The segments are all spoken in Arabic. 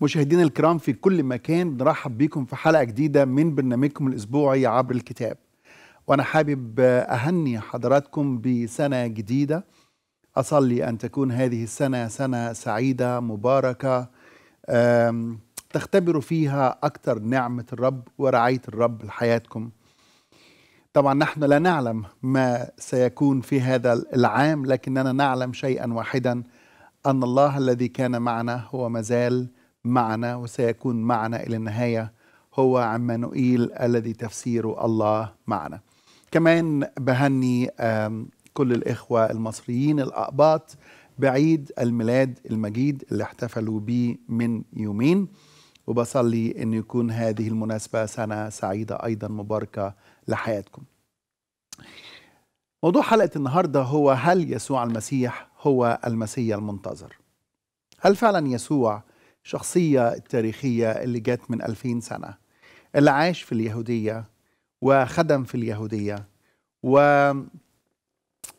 مشاهدينا الكرام في كل مكان بنرحب بكم في حلقة جديدة من برنامجكم الأسبوعي عبر الكتاب وأنا حابب أهني حضراتكم بسنة جديدة أصلي أن تكون هذه السنة سنة سعيدة مباركة تختبروا فيها أكثر نعمة الرب ورعاية الرب لحياتكم طبعا نحن لا نعلم ما سيكون في هذا العام لكننا نعلم شيئا واحدا أن الله الذي كان معنا هو مازال معنا وسيكون معنا إلى النهاية هو عمانوئيل الذي تفسيره الله معنا كمان بهني كل الإخوة المصريين الأقباط بعيد الميلاد المجيد اللي احتفلوا به من يومين وبصلي أن يكون هذه المناسبة سنة سعيدة أيضا مباركة لحياتكم موضوع حلقة النهاردة هو هل يسوع المسيح هو المسيح المنتظر؟ هل فعلا يسوع الشخصية التاريخية اللي جت من 2000 سنة اللي عاش في اليهودية وخدم في اليهودية و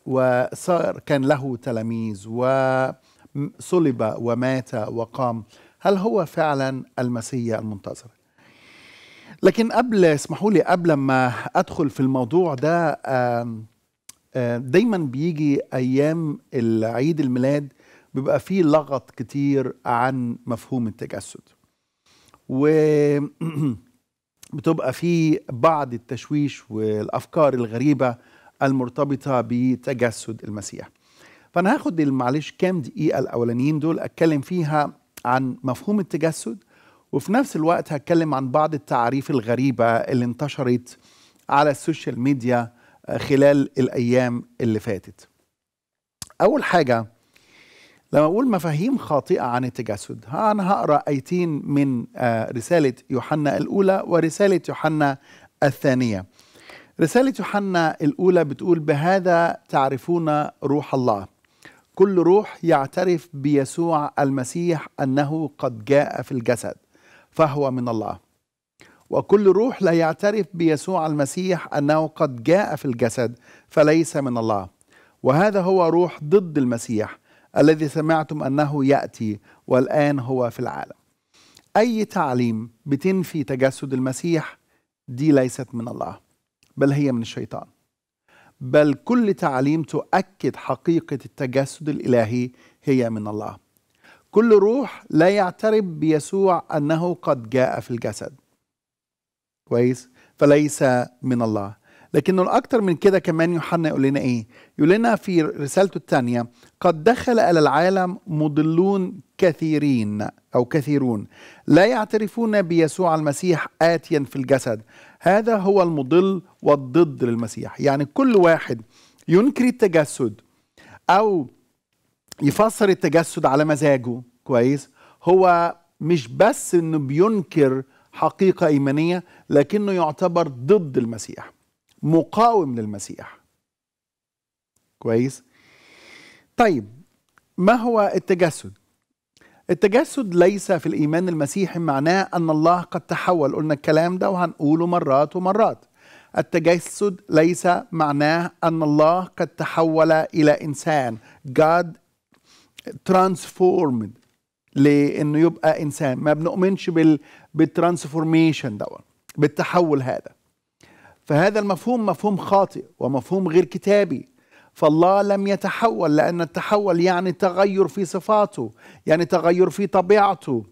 وصار كان له تلاميذ وصلب ومات وقام هل هو فعلا المسيا المنتظر لكن قبل اسمحوا لي قبل ما ادخل في الموضوع ده دايما بيجي ايام العيد الميلاد بيبقى فيه لغط كتير عن مفهوم التجسد و بتبقى في بعض التشويش والافكار الغريبه المرتبطه بتجسد المسيح فانا هاخد معلش كام دقيقه الاولانيين دول اتكلم فيها عن مفهوم التجسد وفي نفس الوقت هتكلم عن بعض التعاريف الغريبه اللي انتشرت على السوشيال ميديا خلال الايام اللي فاتت اول حاجه لما أقول مفاهيم خاطئة عن التجسد أنا هقرأ آيتين من آه، رسالة يوحنا الأولى ورسالة يوحنا الثانية رسالة يوحنا الأولى بتقول بهذا تعرفون روح الله كل روح يعترف بيسوع المسيح أنه قد جاء في الجسد فهو من الله وكل روح لا يعترف بيسوع المسيح أنه قد جاء في الجسد فليس من الله وهذا هو روح ضد المسيح الذي سمعتم انه ياتي والان هو في العالم اي تعليم بتنفي تجسد المسيح دي ليست من الله بل هي من الشيطان بل كل تعليم تؤكد حقيقه التجسد الالهي هي من الله كل روح لا يعترف بيسوع انه قد جاء في الجسد كويس فليس من الله لكنه الأكثر من كده كمان يوحنا يقول لنا إيه؟ يقول لنا في رسالته الثانية قد دخل إلى العالم مضلون كثيرين أو كثيرون لا يعترفون بيسوع المسيح آتيا في الجسد هذا هو المضل والضد للمسيح يعني كل واحد ينكر التجسد أو يفسر التجسد على مزاجه كويس هو مش بس انه بينكر حقيقه ايمانيه لكنه يعتبر ضد المسيح مقاوم للمسيح كويس طيب ما هو التجسد التجسد ليس في الايمان المسيحي معناه ان الله قد تحول قلنا الكلام ده وهنقوله مرات ومرات التجسد ليس معناه ان الله قد تحول الى انسان God transformed لانه يبقى انسان ما بنؤمنش بال بالترانسفورميشن ده بالتحول هذا فهذا المفهوم مفهوم خاطئ ومفهوم غير كتابي فالله لم يتحول لأن التحول يعني تغير في صفاته يعني تغير في طبيعته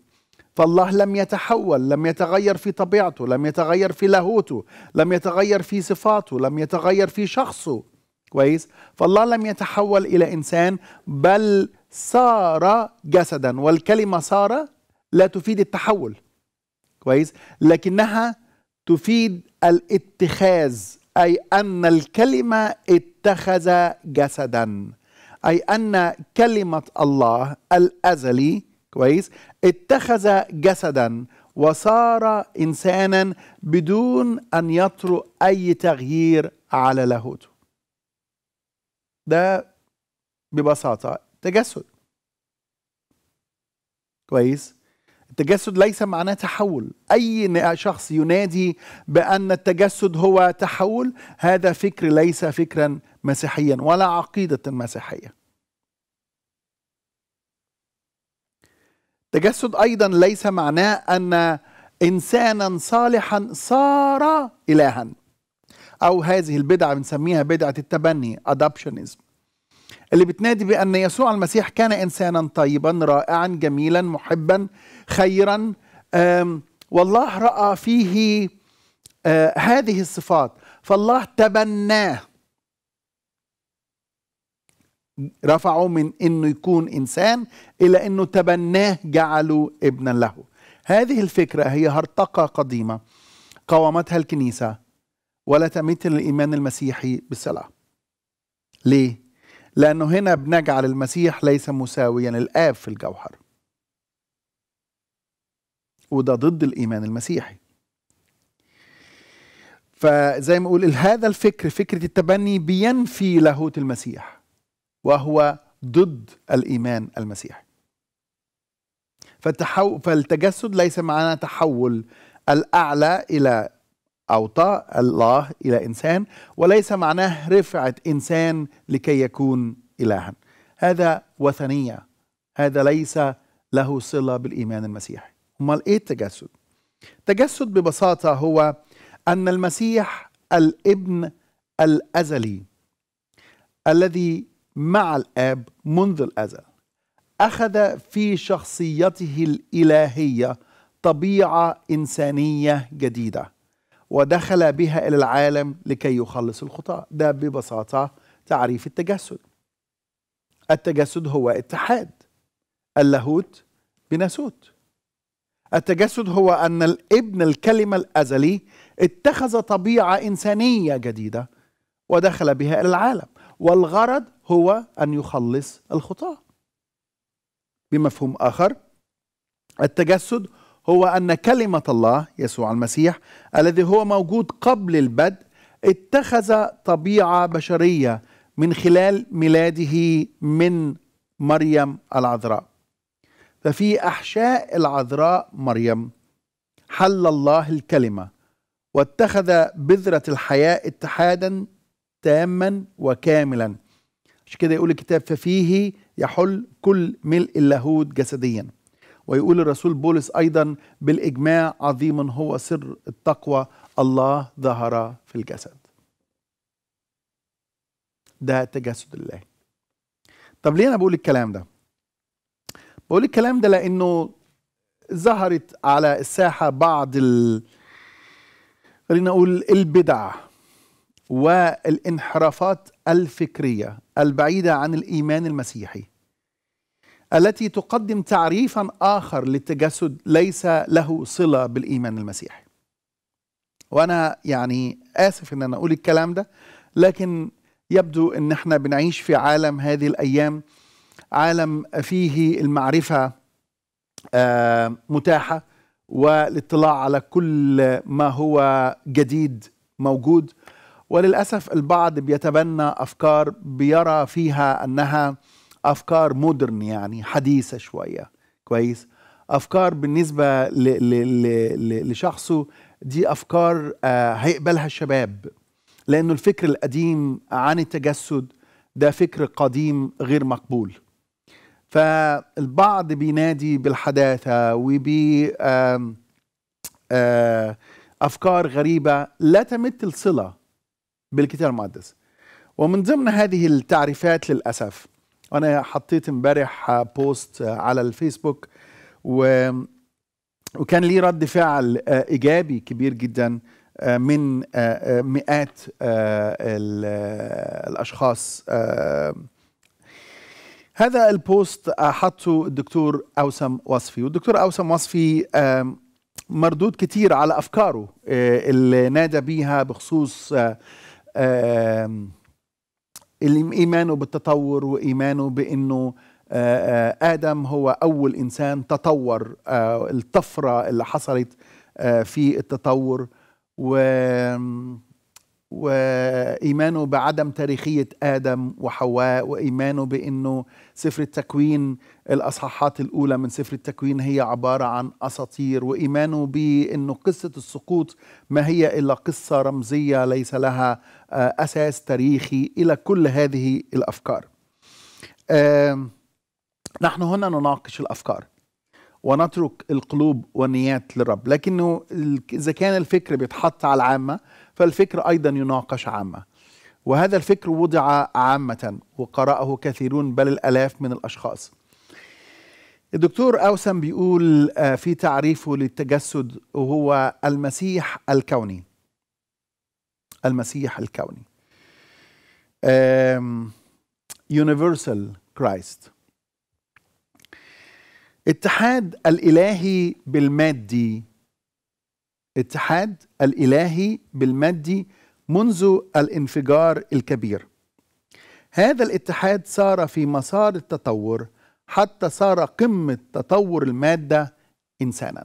فالله لم يتحول لم يتغير في طبيعته لم يتغير في لاهوته لم يتغير في صفاته لم يتغير في شخصه كويس فالله لم يتحول إلى إنسان بل صار جسدا والكلمة صار لا تفيد التحول كويس لكنها تفيد الاتخاذ اي ان الكلمه اتخذ جسدا اي ان كلمه الله الازلي كويس اتخذ جسدا وصار انسانا بدون ان يطرأ اي تغيير على لاهوته ده ببساطه تجسد كويس التجسد ليس معناه تحول أي شخص ينادي بأن التجسد هو تحول هذا فكر ليس فكرا مسيحيا ولا عقيدة مسيحية التجسد أيضا ليس معناه أن إنسانا صالحا صار إلها أو هذه البدعة بنسميها بدعة التبني adoptionism اللي بتنادي بأن يسوع المسيح كان إنسانا طيبا رائعا جميلا محبا خيرا والله رأى فيه هذه الصفات فالله تبناه رفعه من انه يكون انسان الى انه تبناه جعله ابنا له هذه الفكره هي هرطقه قديمه قاومتها الكنيسه ولا تمثل الايمان المسيحي بالصلاه ليه لانه هنا بنجعل المسيح ليس مساويا الاب في الجوهر وده ضد الايمان المسيحي فزي ما اقول هذا الفكر فكره التبني بينفي لاهوت المسيح وهو ضد الايمان المسيحي فالتحو... فالتجسد ليس معناه تحول الاعلى الى اوطى الله الى انسان وليس معناه رفعه انسان لكي يكون الها هذا وثنيه هذا ليس له صله بالايمان المسيحي امال ايه التجسد التجسد ببساطه هو ان المسيح الابن الازلي الذي مع الاب منذ الازل اخذ في شخصيته الالهيه طبيعه انسانيه جديده ودخل بها الى العالم لكي يخلص الخطاه ده ببساطه تعريف التجسد التجسد هو اتحاد اللاهوت بناسوت التجسد هو أن الابن الكلمة الأزلي اتخذ طبيعة إنسانية جديدة ودخل بها إلى العالم والغرض هو أن يخلص الخطاة بمفهوم آخر التجسد هو أن كلمة الله يسوع المسيح الذي هو موجود قبل البدء اتخذ طبيعة بشرية من خلال ميلاده من مريم العذراء ففي أحشاء العذراء مريم حل الله الكلمة واتخذ بذرة الحياة اتحادا تاما وكاملا عشان كده يقول الكتاب ففيه يحل كل ملء اللاهوت جسديا ويقول الرسول بولس أيضا بالإجماع عظيما هو سر التقوى الله ظهر في الجسد ده تجسد الله طب ليه أنا بقول الكلام ده بقول الكلام ده لانه ظهرت على الساحه بعض ال خلينا نقول البدع والانحرافات الفكريه البعيده عن الايمان المسيحي التي تقدم تعريفا اخر للتجسد ليس له صله بالايمان المسيحي وانا يعني اسف ان انا اقول الكلام ده لكن يبدو ان احنا بنعيش في عالم هذه الايام عالم فيه المعرفة آه، متاحة والاطلاع على كل ما هو جديد موجود وللأسف البعض بيتبنى أفكار بيرى فيها أنها أفكار مودرن يعني حديثة شوية كويس أفكار بالنسبة لشخصه دي أفكار آه، هيقبلها الشباب لأنه الفكر القديم عن التجسد ده فكر قديم غير مقبول فالبعض بينادي بالحداثة وبي أفكار غريبة لا تمت الصلة بالكتاب المقدس ومن ضمن هذه التعريفات للأسف أنا حطيت امبارح بوست على الفيسبوك وكان لي رد فعل إيجابي كبير جدا من مئات الأشخاص هذا البوست حطه الدكتور أوسم وصفي والدكتور أوسم وصفي مردود كتير على أفكاره آه، اللي نادى بيها بخصوص آه، إيمانه بالتطور وإيمانه بأنه آه، آدم هو أول إنسان تطور الطفرة اللي حصلت في التطور و وإيمانه بعدم تاريخية آدم وحواء وإيمانه بأنه سفر التكوين الأصحاحات الأولى من سفر التكوين هي عبارة عن أساطير وإيمانه بأنه قصة السقوط ما هي إلا قصة رمزية ليس لها آه، أساس تاريخي إلى كل هذه الأفكار نحن هنا نناقش الأفكار ونترك القلوب والنيات للرب لكنه إذا كان الفكر بيتحط على العامة فالفكر أيضا يناقش عامة وهذا الفكر وضع عامة وقرأه كثيرون بل الألاف من الأشخاص الدكتور أوسم بيقول آه، في تعريفه للتجسد وهو المسيح الكوني المسيح الكوني يونيفرسال Christ اتحاد الإلهي بالمادي اتحاد الالهي بالمادي منذ الانفجار الكبير هذا الاتحاد سار في مسار التطور حتى صار قمه تطور الماده انسانا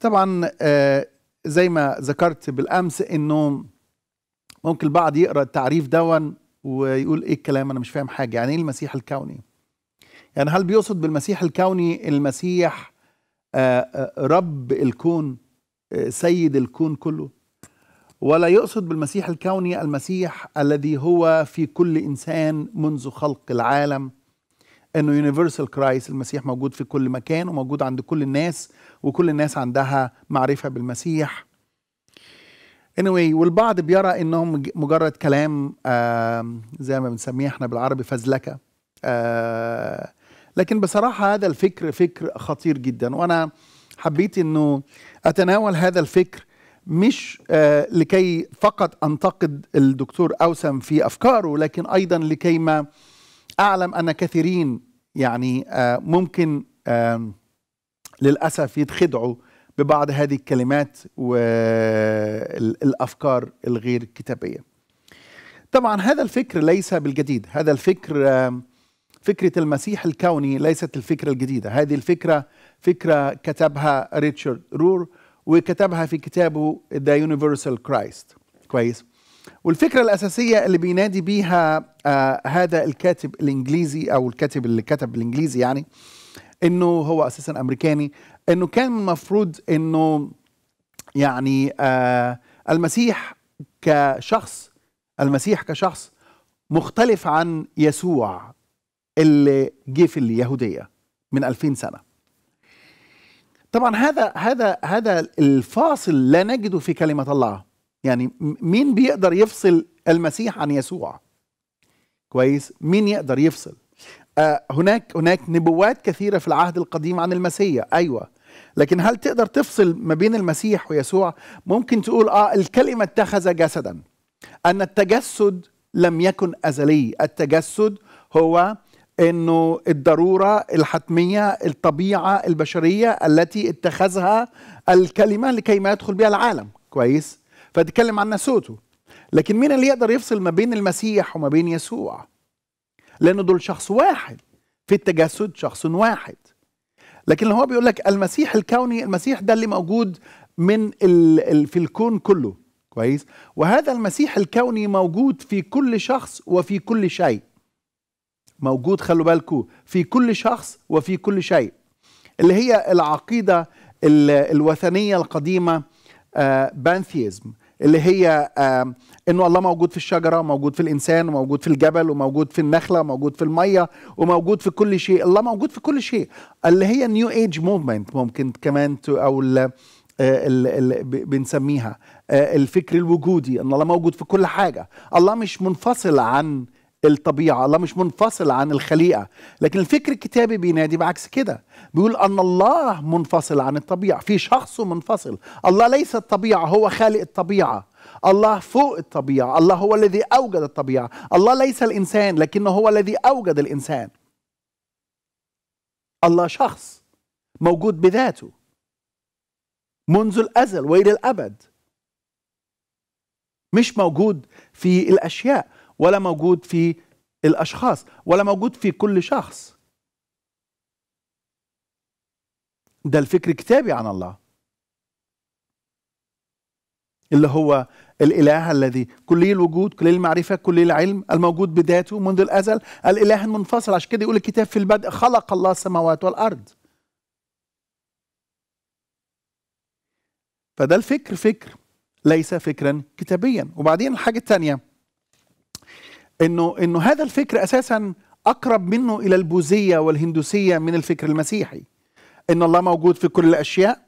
طبعا آه، زي ما ذكرت بالامس انه ممكن البعض يقرا التعريف دون ويقول ايه الكلام انا مش فاهم حاجه يعني ايه المسيح الكوني يعني هل بيقصد بالمسيح الكوني المسيح آه، آه، رب الكون آه، سيد الكون كله ولا يقصد بالمسيح الكوني المسيح الذي هو في كل انسان منذ خلق العالم انه يونيفرسال كرايس المسيح موجود في كل مكان وموجود عند كل الناس وكل الناس عندها معرفه بالمسيح anyway والبعض بيرى انهم مجرد كلام آه زي ما بنسميه احنا بالعربي فزلكه آه لكن بصراحه هذا الفكر فكر خطير جدا وانا حبيت انه اتناول هذا الفكر مش آه، لكي فقط انتقد الدكتور اوسم في افكاره لكن ايضا لكي ما اعلم ان كثيرين يعني آه، ممكن للاسف يتخدعوا ببعض هذه الكلمات والافكار الغير كتابيه. طبعا هذا الفكر ليس بالجديد، هذا الفكر آه فكرة المسيح الكوني ليست الفكرة الجديدة هذه الفكرة فكرة كتبها ريتشارد رور وكتبها في كتابه ذا يونيفرسال كرايست كويس والفكرة الأساسية اللي بينادي بيها آه هذا الكاتب الإنجليزي أو الكاتب اللي كتب بالإنجليزي يعني إنه هو أساسا أمريكاني إنه كان المفروض إنه يعني آه المسيح كشخص المسيح كشخص مختلف عن يسوع اللي جه في اليهوديه من 2000 سنه طبعا هذا هذا هذا الفاصل لا نجده في كلمه الله يعني مين بيقدر يفصل المسيح عن يسوع كويس مين يقدر يفصل آه هناك هناك نبوات كثيره في العهد القديم عن المسيح ايوه لكن هل تقدر تفصل ما بين المسيح ويسوع ممكن تقول اه الكلمه اتخذ جسدا ان التجسد لم يكن ازلي التجسد هو انه الضروره الحتميه الطبيعه البشريه التي اتخذها الكلمه لكي ما يدخل بها العالم كويس فتكلم عن ناسوته لكن مين اللي يقدر يفصل ما بين المسيح وما بين يسوع لان دول شخص واحد في التجسد شخص واحد لكن هو بيقول لك المسيح الكوني المسيح ده اللي موجود من الـ الـ في الكون كله كويس وهذا المسيح الكوني موجود في كل شخص وفي كل شيء موجود خلوا بالكم في كل شخص وفي كل شيء اللي هي العقيدة الوثنية القديمة بانثيزم آه، اللي هي انه الله موجود في الشجره موجود في الانسان وموجود في الجبل وموجود في النخله وموجود في الميه وموجود في كل شيء الله موجود في كل شيء اللي هي النيو ايج موفمنت ممكن كمان او الـ آه، الـ بنسميها آه، الفكر الوجودي ان الله موجود في كل حاجه الله مش منفصل عن الطبيعة الله مش منفصل عن الخليقة لكن الفكر الكتابي بينادي بعكس كده بيقول أن الله منفصل عن الطبيعة في شخص منفصل الله ليس الطبيعة هو خالق الطبيعة الله فوق الطبيعة الله هو الذي أوجد الطبيعة الله ليس الإنسان لكنه هو الذي أوجد الإنسان الله شخص موجود بذاته منذ الأزل وإلى الأبد مش موجود في الأشياء ولا موجود في الأشخاص ولا موجود في كل شخص ده الفكر كتابي عن الله اللي هو الإله الذي كلي الوجود كلي المعرفة كلي العلم الموجود بذاته منذ الأزل الإله المنفصل عشان كده يقول الكتاب في البدء خلق الله السماوات والأرض فده الفكر فكر ليس فكرا كتابيا وبعدين الحاجة الثانية انه انه هذا الفكر اساسا اقرب منه الى البوذيه والهندوسيه من الفكر المسيحي ان الله موجود في كل الاشياء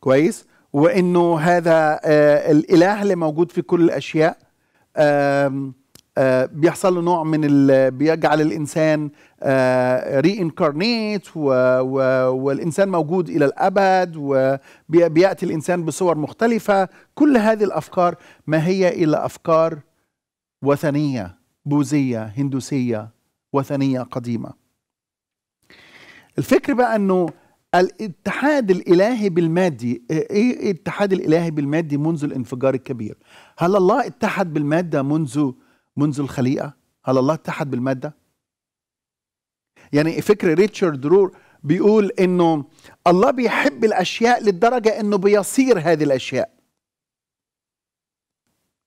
كويس وانه هذا آه الاله اللي موجود في كل الاشياء آه آه بيحصل له نوع من بيجعل الانسان ري آه، انكارنيت والانسان موجود الى الابد وبياتي الانسان بصور مختلفه كل هذه الافكار ما هي الا افكار وثنيه بوذية هندوسية وثنية قديمة الفكر بقى أنه الاتحاد الالهي بالمادي ايه الاتحاد الالهي بالمادي منذ الانفجار الكبير هل الله اتحد بالماده منذ منذ الخليقه هل الله اتحد بالماده يعني فكر ريتشارد رور بيقول انه الله بيحب الاشياء للدرجه انه بيصير هذه الاشياء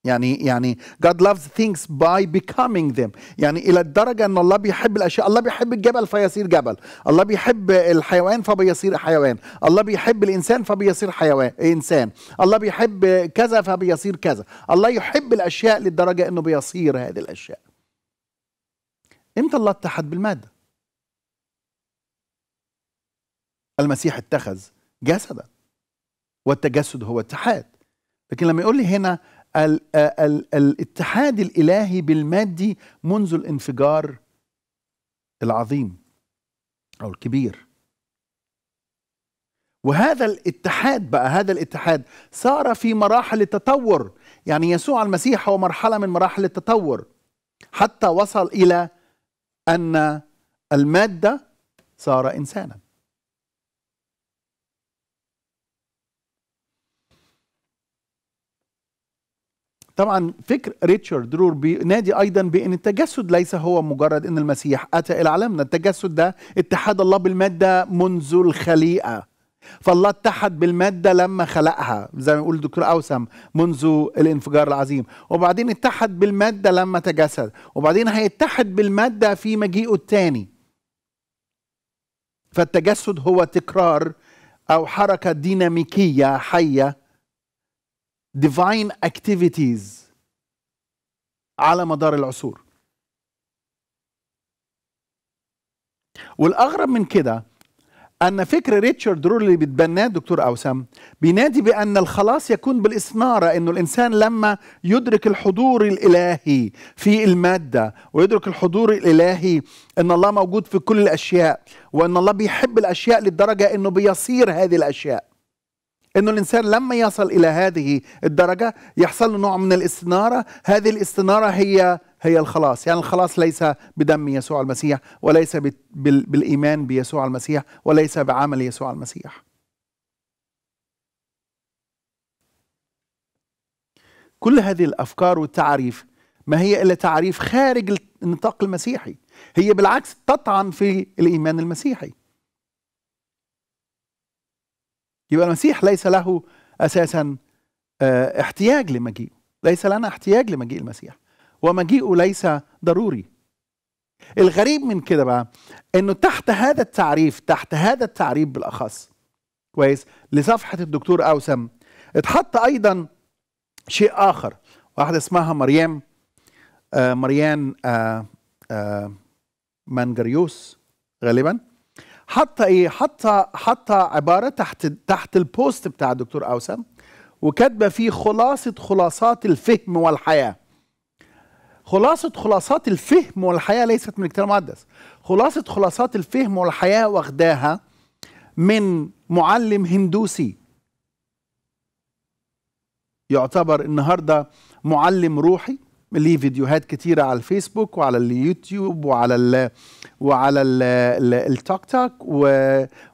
يعني يعني God loves things by becoming them يعني إلى الدرجة أن الله بيحب الأشياء الله بيحب الجبل فيصير جبل الله بيحب الحيوان فبيصير حيوان الله بيحب الإنسان فبيصير حيوان إنسان الله بيحب كذا فبيصير كذا الله يحب الأشياء للدرجة أنه بيصير هذه الأشياء إمتى الله اتحد بالمادة المسيح اتخذ جسدا والتجسد هو اتحاد لكن لما يقول لي هنا الاتحاد الالهي بالمادي منذ الانفجار العظيم او الكبير وهذا الاتحاد بقى هذا الاتحاد صار في مراحل التطور يعني يسوع المسيح هو مرحله من مراحل التطور حتى وصل الى ان الماده صار انسانا طبعا فكر ريتشارد رور بينادي ايضا بان التجسد ليس هو مجرد ان المسيح اتى الى عالمنا التجسد ده اتحاد الله بالماده منذ الخليقه فالله اتحد بالمادة لما خلقها زي ما يقول الدكتور أوسم منذ الانفجار العظيم وبعدين اتحد بالمادة لما تجسد وبعدين هيتحد بالمادة في مجيئه الثاني فالتجسد هو تكرار أو حركة ديناميكية حية divine activities على مدار العصور والأغرب من كده أن فكر ريتشارد رول اللي بيتبناه دكتور أوسام بينادي بأن الخلاص يكون بالإثنارة أنه الإنسان لما يدرك الحضور الإلهي في المادة ويدرك الحضور الإلهي أن الله موجود في كل الأشياء وأن الله بيحب الأشياء للدرجة أنه بيصير هذه الأشياء انه الانسان لما يصل الى هذه الدرجه يحصل له نوع من الاستناره هذه الاستناره هي هي الخلاص يعني الخلاص ليس بدم يسوع المسيح وليس بالايمان بيسوع المسيح وليس بعمل يسوع المسيح كل هذه الافكار والتعاريف ما هي الا تعاريف خارج النطاق المسيحي هي بالعكس تطعن في الايمان المسيحي يبقى المسيح ليس له اساسا آه، احتياج لمجيء ليس لنا احتياج لمجيء المسيح ومجيئه ليس ضروري الغريب من كده بقى انه تحت هذا التعريف تحت هذا التعريف بالاخص كويس لصفحه الدكتور اوسم اتحط ايضا شيء اخر واحده اسمها مريم آه مريان آه آه مانجريوس غالبا حط ايه حط حط عباره تحت تحت البوست بتاع الدكتور اوسم وكاتبه فيه خلاصه خلاصات الفهم والحياه خلاصة خلاصات الفهم والحياة ليست من الكتاب المقدس خلاصة خلاصات الفهم والحياة واخداها من معلم هندوسي يعتبر النهاردة معلم روحي ليه فيديوهات كتيرة على الفيسبوك وعلى اليوتيوب وعلى ال وعلى التوك توك و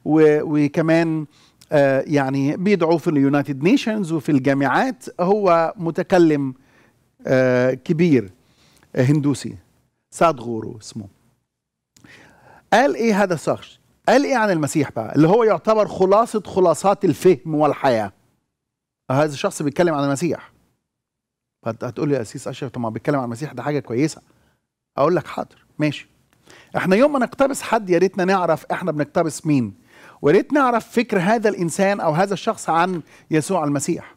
وكمان آه، يعني بيدعو في اليونايتد نيشنز وفي الجامعات هو متكلم آه، كبير هندوسي ساد غورو اسمه قال ايه هذا الشخص قال ايه عن المسيح بقى اللي هو يعتبر خلاصة خلاصات الفهم والحياة هذا الشخص بيتكلم عن المسيح هتقول لي اسيس اشرف طب ما بيتكلم عن المسيح ده حاجه كويسه اقول لك حاضر ماشي احنا يوم ما نقتبس حد يا ريتنا نعرف احنا بنقتبس مين ويا ريت نعرف فكر هذا الانسان او هذا الشخص عن يسوع المسيح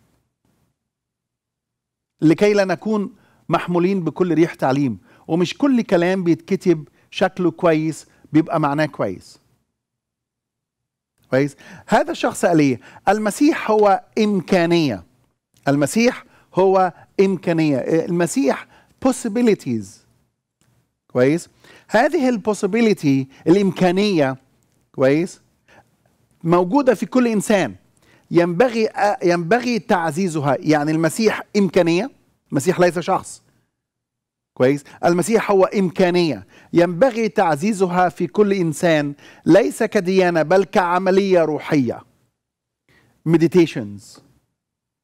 لكي لا نكون محمولين بكل ريح تعليم ومش كل كلام بيتكتب شكله كويس بيبقى معناه كويس كويس هذا الشخص قال ايه المسيح هو امكانيه المسيح هو إمكانية المسيح possibilities كويس هذه البوسيبيليتي الإمكانية كويس موجودة في كل إنسان ينبغي ينبغي تعزيزها يعني المسيح إمكانية المسيح ليس شخص كويس المسيح هو إمكانية ينبغي تعزيزها في كل إنسان ليس كديانة بل كعملية روحية meditations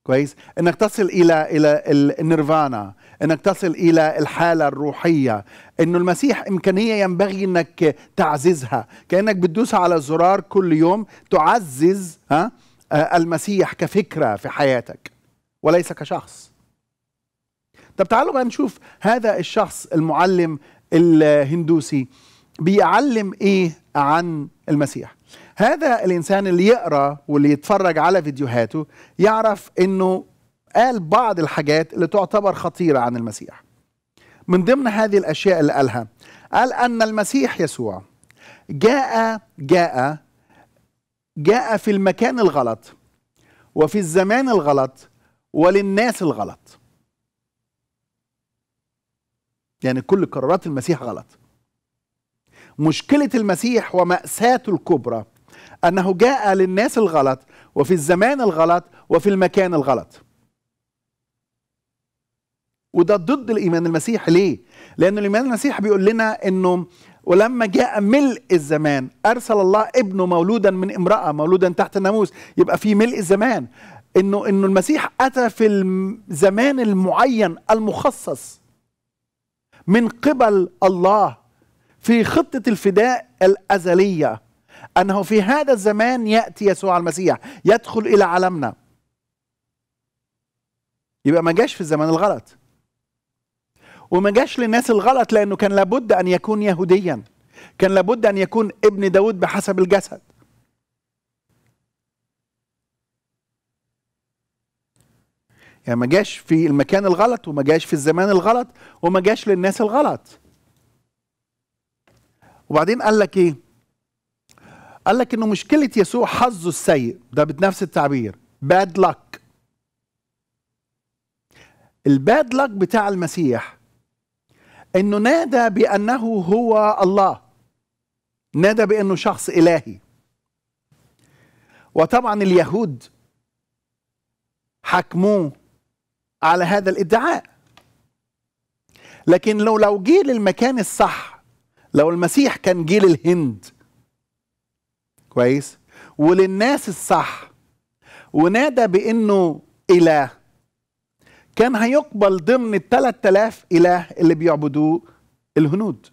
كويس انك تصل الى الى النيرفانا انك تصل الى الحاله الروحيه انه المسيح امكانيه ينبغي انك تعززها كانك بتدوس على زرار كل يوم تعزز ها المسيح كفكره في حياتك وليس كشخص طب تعالوا بقى نشوف هذا الشخص المعلم الهندوسي بيعلم ايه عن المسيح هذا الانسان اللي يقرا واللي يتفرج على فيديوهاته يعرف انه قال بعض الحاجات اللي تعتبر خطيره عن المسيح من ضمن هذه الاشياء اللي قالها قال ان المسيح يسوع جاء جاء جاء في المكان الغلط وفي الزمان الغلط وللناس الغلط يعني كل قرارات المسيح غلط مشكله المسيح وماساته الكبرى أنه جاء للناس الغلط وفي الزمان الغلط وفي المكان الغلط وده ضد الإيمان المسيح ليه؟ لأن الإيمان المسيح بيقول لنا أنه ولما جاء ملء الزمان أرسل الله ابنه مولودا من امرأة مولودا تحت الناموس يبقى في ملء الزمان انه انه المسيح اتى في الزمان المعين المخصص من قبل الله في خطه الفداء الازليه أنه في هذا الزمان يأتي يسوع المسيح يدخل إلى عالمنا يبقى ما جاش في الزمان الغلط وما جاش للناس الغلط لأنه كان لابد أن يكون يهوديا كان لابد أن يكون ابن داود بحسب الجسد يعني ما جاش في المكان الغلط وما جاش في الزمان الغلط وما جاش للناس الغلط وبعدين قال لك ايه قال لك انه مشكله يسوع حظه السيء ده بنفس التعبير باد لك الباد لك بتاع المسيح انه نادى بانه هو الله نادى بانه شخص الهي وطبعا اليهود حكموه على هذا الادعاء لكن لو لو جه للمكان الصح لو المسيح كان جه للهند كويس وللناس الصح ونادى بانه اله كان هيقبل ضمن ال 3000 اله اللي بيعبدوه الهنود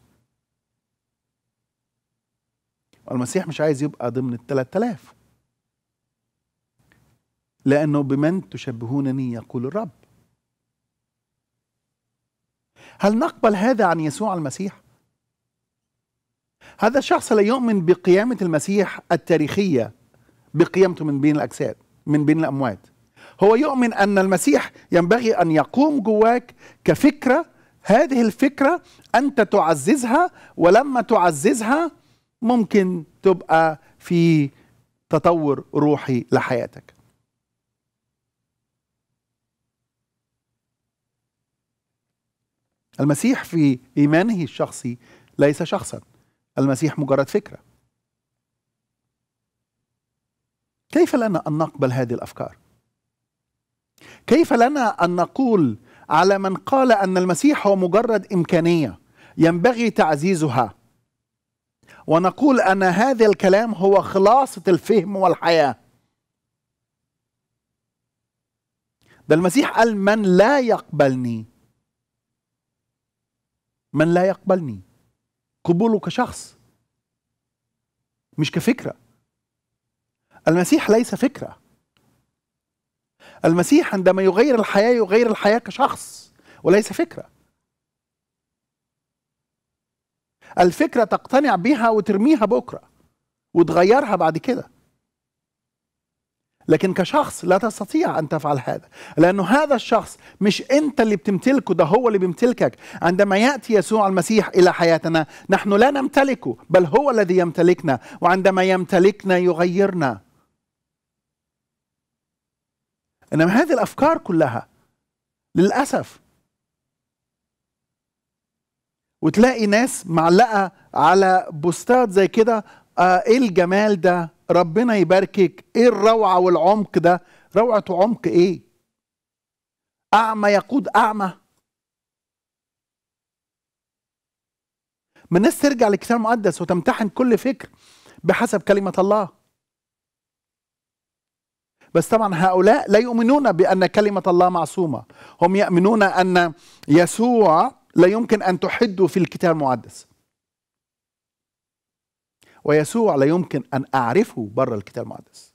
المسيح مش عايز يبقى ضمن ال 3000 لانه بمن تشبهونني يقول الرب هل نقبل هذا عن يسوع المسيح هذا الشخص لا يؤمن بقيامة المسيح التاريخية بقيامته من بين الأجساد من بين الأموات هو يؤمن أن المسيح ينبغي أن يقوم جواك كفكرة هذه الفكرة أنت تعززها ولما تعززها ممكن تبقى في تطور روحي لحياتك المسيح في إيمانه الشخصي ليس شخصا المسيح مجرد فكرة كيف لنا أن نقبل هذه الأفكار؟ كيف لنا أن نقول على من قال أن المسيح هو مجرد إمكانية ينبغي تعزيزها ونقول أن هذا الكلام هو خلاصة الفهم والحياة ده المسيح قال من لا يقبلني من لا يقبلني قبوله كشخص مش كفكره المسيح ليس فكره المسيح عندما يغير الحياه يغير الحياه كشخص وليس فكره الفكره تقتنع بها وترميها بكره وتغيرها بعد كده لكن كشخص لا تستطيع أن تفعل هذا لأنه هذا الشخص مش أنت اللي بتمتلكه ده هو اللي بيمتلكك عندما يأتي يسوع المسيح إلى حياتنا نحن لا نمتلكه بل هو الذي يمتلكنا وعندما يمتلكنا يغيرنا إنما هذه الأفكار كلها للأسف وتلاقي ناس معلقة على بوستات زي كده آه، ايه الجمال ده ربنا يباركك ايه الروعه والعمق ده روعه وعمق ايه اعمى يقود اعمى من الناس ترجع للكتاب المقدس وتمتحن كل فكر بحسب كلمه الله بس طبعا هؤلاء لا يؤمنون بان كلمه الله معصومه هم يؤمنون ان يسوع لا يمكن ان تحده في الكتاب المقدس ويسوع لا يمكن أن أعرفه بره الكتاب المقدس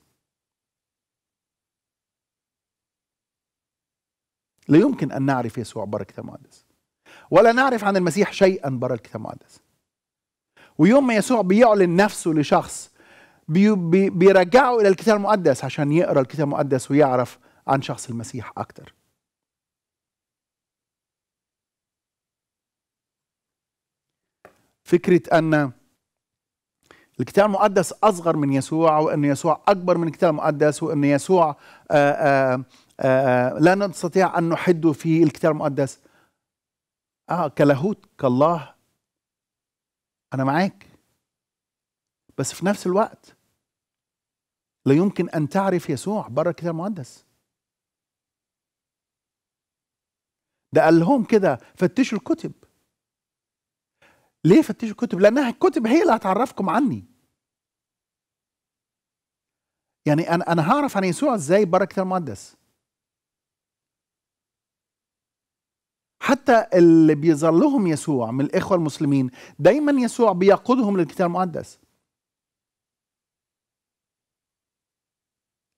لا يمكن أن نعرف يسوع بره الكتاب المقدس ولا نعرف عن المسيح شيئا بره الكتاب المقدس ويوم ما يسوع بيعلن نفسه لشخص بي بي بيرجعه إلى الكتاب المقدس عشان يقرأ الكتاب المقدس ويعرف عن شخص المسيح أكتر فكرة أن الكتاب المقدس أصغر من يسوع وأن يسوع أكبر من الكتاب المقدس وأن يسوع آآ آه، آآ آه، آه، لا نستطيع أن نحده في الكتاب المقدس آه كلاهوت كالله أنا معاك بس في نفس الوقت لا يمكن أن تعرف يسوع بره الكتاب المقدس ده قال لهم كده فتشوا الكتب ليه فتشوا الكتب لانها الكتب هي اللي هتعرفكم عني يعني انا انا هعرف عن يسوع ازاي الكتاب المقدس حتى اللي بيظل لهم يسوع من الاخوه المسلمين دايما يسوع بيقودهم للكتاب المقدس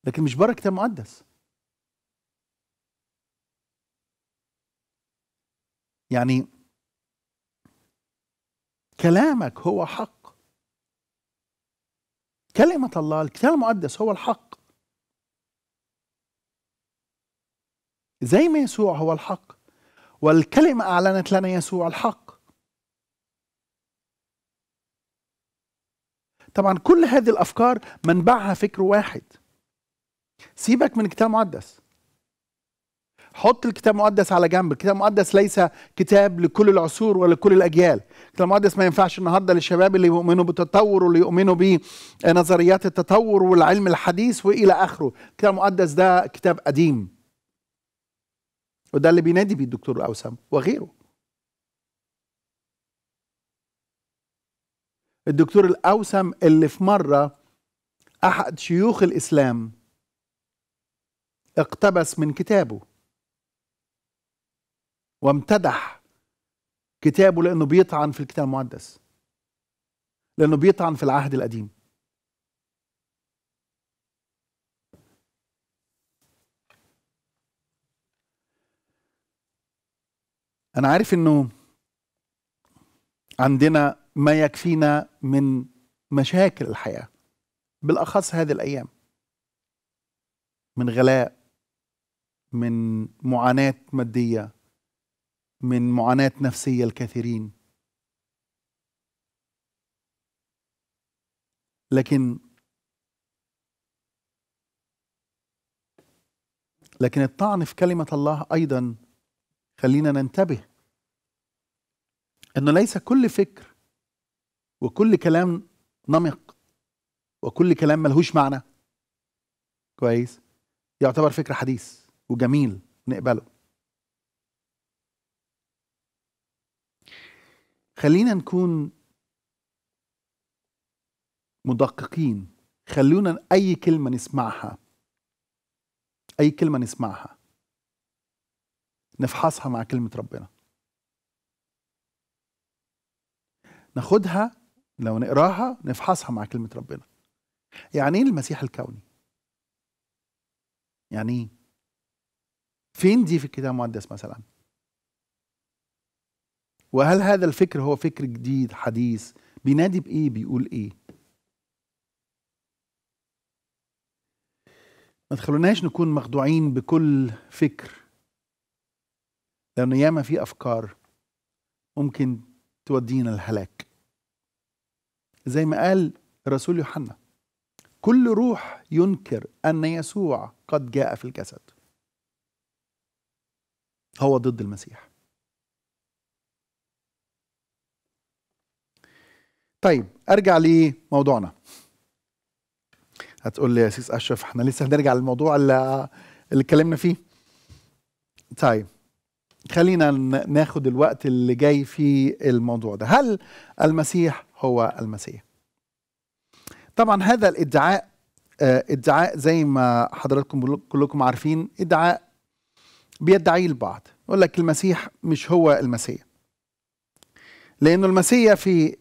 لكن مش الكتاب المقدس يعني كلامك هو حق كلمة الله الكتاب المقدس هو الحق زي ما يسوع هو الحق والكلمة أعلنت لنا يسوع الحق طبعا كل هذه الأفكار منبعها فكر واحد سيبك من الكتاب المقدس حط الكتاب المقدس على جنب الكتاب المقدس ليس كتاب لكل العصور ولا الاجيال الكتاب المقدس ما ينفعش النهارده للشباب اللي يؤمنوا بالتطور واللي يؤمنوا بنظريات التطور والعلم الحديث والى اخره الكتاب المقدس ده كتاب قديم وده اللي بينادي بيه الدكتور الاوسم وغيره الدكتور الاوسم اللي في مره احد شيوخ الاسلام اقتبس من كتابه وامتدح كتابه لأنه بيطعن في الكتاب المقدس لأنه بيطعن في العهد القديم أنا عارف إنه عندنا ما يكفينا من مشاكل الحياة بالأخص هذه الأيام من غلاء من معاناة مادية من معاناة نفسية الكثيرين لكن لكن الطعن في كلمة الله أيضا خلينا ننتبه أنه ليس كل فكر وكل كلام نمق وكل كلام ملهوش معنى كويس يعتبر فكر حديث وجميل نقبله خلينا نكون مدققين خلونا اي كلمه نسمعها اي كلمه نسمعها نفحصها مع كلمه ربنا ناخدها لو نقراها نفحصها مع كلمه ربنا يعني ايه المسيح الكوني يعني ايه فين دي في الكتاب المقدس مثلا وهل هذا الفكر هو فكر جديد حديث بينادي بايه بيقول ايه ما تخلوناش نكون مخدوعين بكل فكر لأن ياما في أفكار ممكن تودينا الهلاك زي ما قال الرسول يوحنا كل روح ينكر أن يسوع قد جاء في الجسد هو ضد المسيح طيب ارجع لموضوعنا هتقول لي يا سيس اشرف احنا لسه هنرجع للموضوع اللي اتكلمنا فيه طيب خلينا ناخد الوقت اللي جاي في الموضوع ده هل المسيح هو المسيح طبعا هذا الادعاء آه، ادعاء زي ما حضراتكم كلكم عارفين ادعاء بيدعيه البعض يقول لك المسيح مش هو المسيح لأنه المسيح في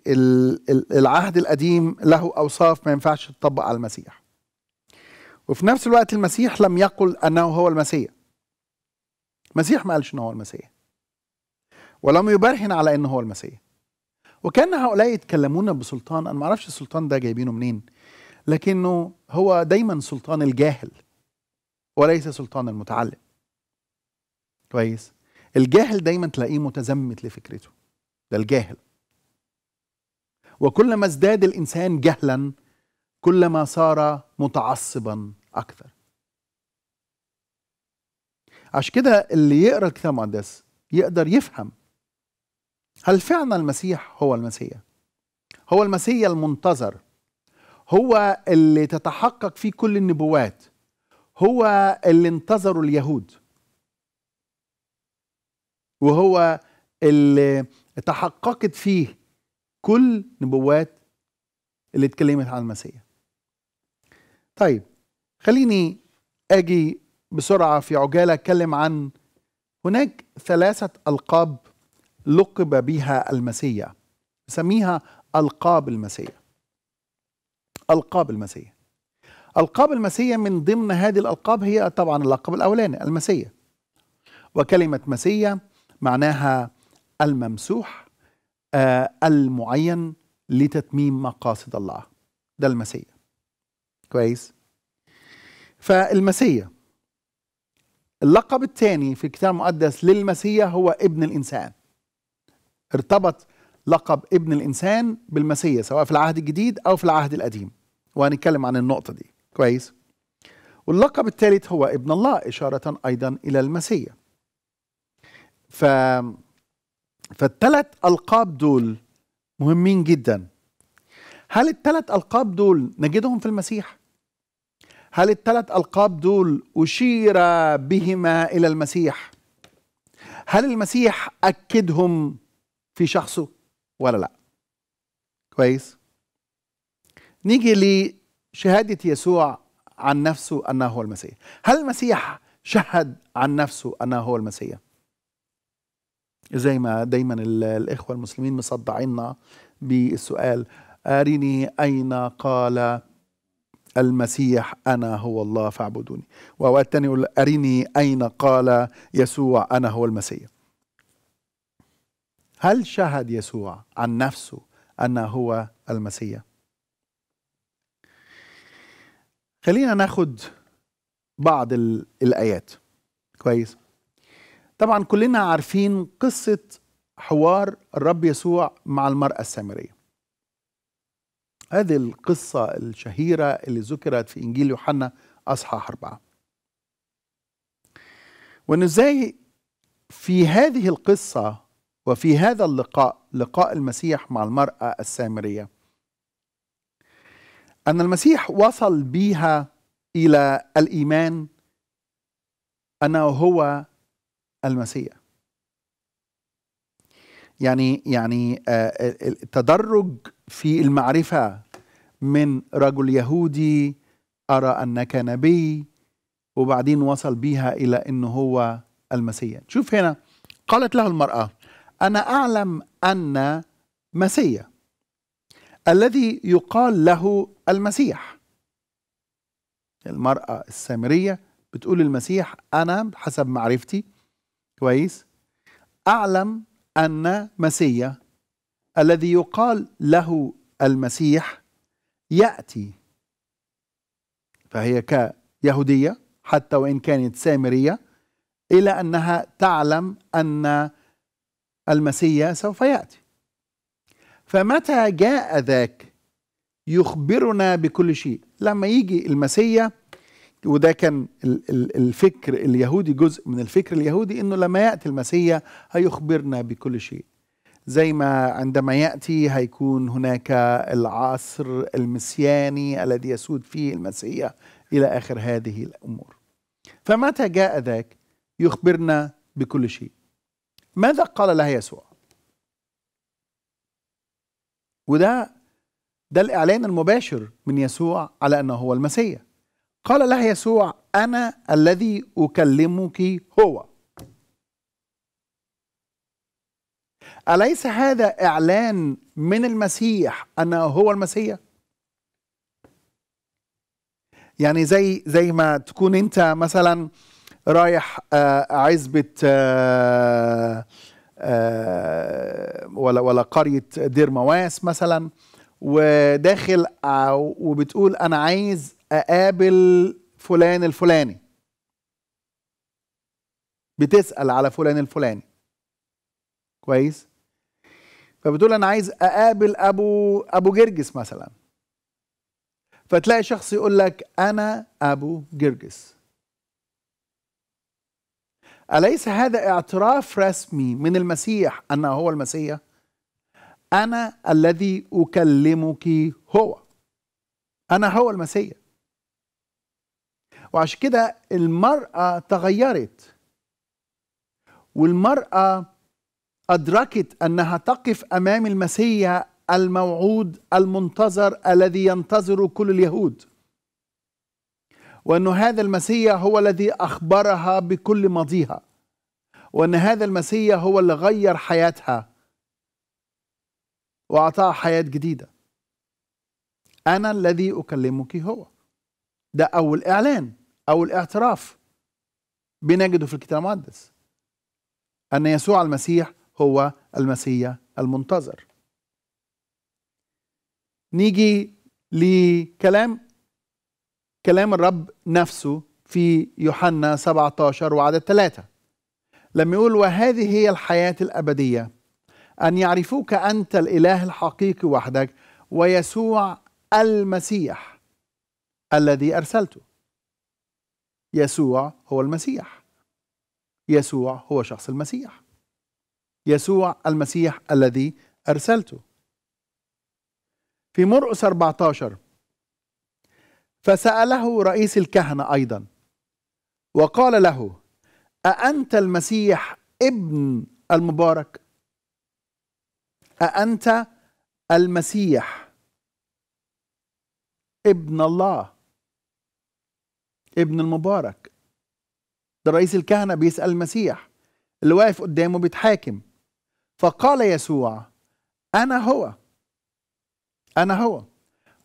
العهد القديم له أوصاف ما ينفعش تطبق على المسيح وفي نفس الوقت المسيح لم يقل أنه هو المسيح المسيح ما قالش أنه هو المسيح ولم يبرهن على أنه هو المسيح وكان هؤلاء يتكلمون بسلطان أنا ما أعرفش السلطان ده جايبينه منين لكنه هو دايما سلطان الجاهل وليس سلطان المتعلم كويس الجاهل دايما تلاقيه متزمت لفكرته ده الجاهل وكلما ازداد الانسان جهلا كلما صار متعصبا اكثر عشان كده اللي يقرا الكتاب المقدس يقدر يفهم هل فعلا المسيح هو المسيح هو المسيح المنتظر هو اللي تتحقق فيه كل النبوات هو اللي انتظره اليهود وهو اللي تحققت فيه كل نبوات اللي اتكلمت عن المسيح طيب خليني اجي بسرعه في عجاله اتكلم عن هناك ثلاثه القاب لقب بها المسيح سميها القاب المسيح القاب المسيح القاب المسيح من ضمن هذه الالقاب هي طبعا اللقب الاولاني المسيح وكلمه مسيح معناها الممسوح آه، المعين لتتميم مقاصد الله ده المسيح كويس فالمسيح اللقب الثاني في الكتاب المقدس للمسيح هو ابن الإنسان ارتبط لقب ابن الإنسان بالمسيح سواء في العهد الجديد أو في العهد القديم وهنتكلم عن النقطة دي كويس واللقب الثالث هو ابن الله إشارة أيضا إلى المسيح ف فالثلاث ألقاب دول مهمين جدا هل الثلاث ألقاب دول نجدهم في المسيح؟ هل الثلاث ألقاب دول أشير بهما إلى المسيح؟ هل المسيح أكدهم في شخصه ولا لا؟ كويس؟ نيجي لشهادة يسوع عن نفسه أنه هو المسيح هل المسيح شهد عن نفسه أنه هو المسيح زي ما دايما الإخوة المسلمين مصدعينا بالسؤال أرني أين قال المسيح أنا هو الله فاعبدوني وأوقات تاني يقول أرني أين قال يسوع أنا هو المسيح هل شهد يسوع عن نفسه أنه هو المسيح خلينا ناخد بعض الآيات كويس طبعا كلنا عارفين قصة حوار الرب يسوع مع المرأة السامرية هذه القصة الشهيرة اللي ذكرت في إنجيل يوحنا أصحاح أربعة وأن إزاي في هذه القصة وفي هذا اللقاء لقاء المسيح مع المرأة السامرية أن المسيح وصل بها إلى الإيمان أنه هو المسيح يعني يعني آه، آه، التدرج في المعرفة من رجل يهودي أرى أنك نبي وبعدين وصل بيها إلى أنه هو المسيح شوف هنا قالت له المرأة أنا أعلم أن مسيح الذي يقال له المسيح المرأة السامرية بتقول المسيح أنا حسب معرفتي كويس اعلم ان مسيا الذي يقال له المسيح ياتي فهي كيهوديه حتى وان كانت سامريه الى انها تعلم ان المسيا سوف ياتي فمتى جاء ذاك يخبرنا بكل شيء لما يجي المسيا وده كان الفكر اليهودي جزء من الفكر اليهودي انه لما ياتي المسيح هيخبرنا بكل شيء زي ما عندما ياتي هيكون هناك العصر المسياني الذي يسود فيه المسيح الى اخر هذه الامور فمتى جاء ذاك يخبرنا بكل شيء ماذا قال لها يسوع وده ده الاعلان المباشر من يسوع على انه هو المسيح قال لها يسوع انا الذي اكلمك هو اليس هذا اعلان من المسيح انه هو المسيح يعني زي زي ما تكون انت مثلا رايح آه، عزبه آه، آه، ولا ولا قريه دير مواس مثلا وداخل وبتقول انا عايز اقابل فلان الفلاني بتسال على فلان الفلاني كويس فبتقول انا عايز اقابل ابو ابو جرجس مثلا فتلاقي شخص يقول لك انا ابو جرجس اليس هذا اعتراف رسمي من المسيح انه هو المسيح انا الذي اكلمك هو انا هو المسيح وعشان كده المرأة تغيرت والمرأة أدركت أنها تقف أمام المسيح الموعود المنتظر الذي ينتظر كل اليهود وأن هذا المسيح هو الذي أخبرها بكل ماضيها وأن هذا المسيح هو اللي غير حياتها وأعطاها حياة جديدة أنا الذي أكلمك هو ده أول إعلان أول اعتراف بنجده في الكتاب المقدس أن يسوع المسيح هو المسيح المنتظر نيجي لكلام كلام الرب نفسه في يوحنا 17 وعدد 3 لما يقول وهذه هي الحياة الأبدية أن يعرفوك أنت الإله الحقيقي وحدك ويسوع المسيح الذي أرسلته يسوع هو المسيح يسوع هو شخص المسيح يسوع المسيح الذي أرسلته في مرقس 14 فسأله رئيس الكهنة أيضا وقال له أأنت المسيح ابن المبارك أأنت المسيح ابن الله ابن المبارك ده رئيس الكهنة بيسأل المسيح اللي واقف قدامه بيتحاكم فقال يسوع أنا هو أنا هو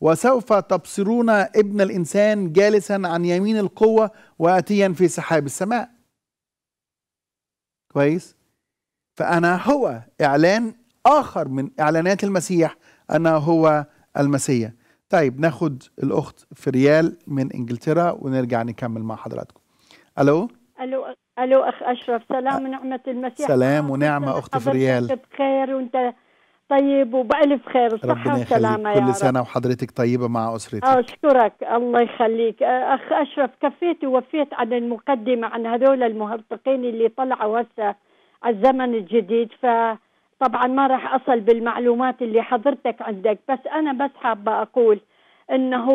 وسوف تبصرون ابن الإنسان جالسا عن يمين القوة وآتيا في سحاب السماء كويس فأنا هو إعلان آخر من إعلانات المسيح أنا هو المسيح طيب ناخد الاخت فريال من انجلترا ونرجع نكمل مع حضراتكم الو الو الو اخ اشرف سلام ونعمه المسيح سلام ونعمه اخت فريال بخير وانت طيب وبألف خير صحة وسلامة يا كل سنة وحضرتك طيبة مع أسرتك آه، أشكرك الله يخليك آه، أخ أشرف كفيت ووفيت عن المقدمة عن هذول المهرطقين اللي طلعوا هسه على الزمن الجديد ف طبعا ما راح اصل بالمعلومات اللي حضرتك عندك بس انا بس حابه اقول انه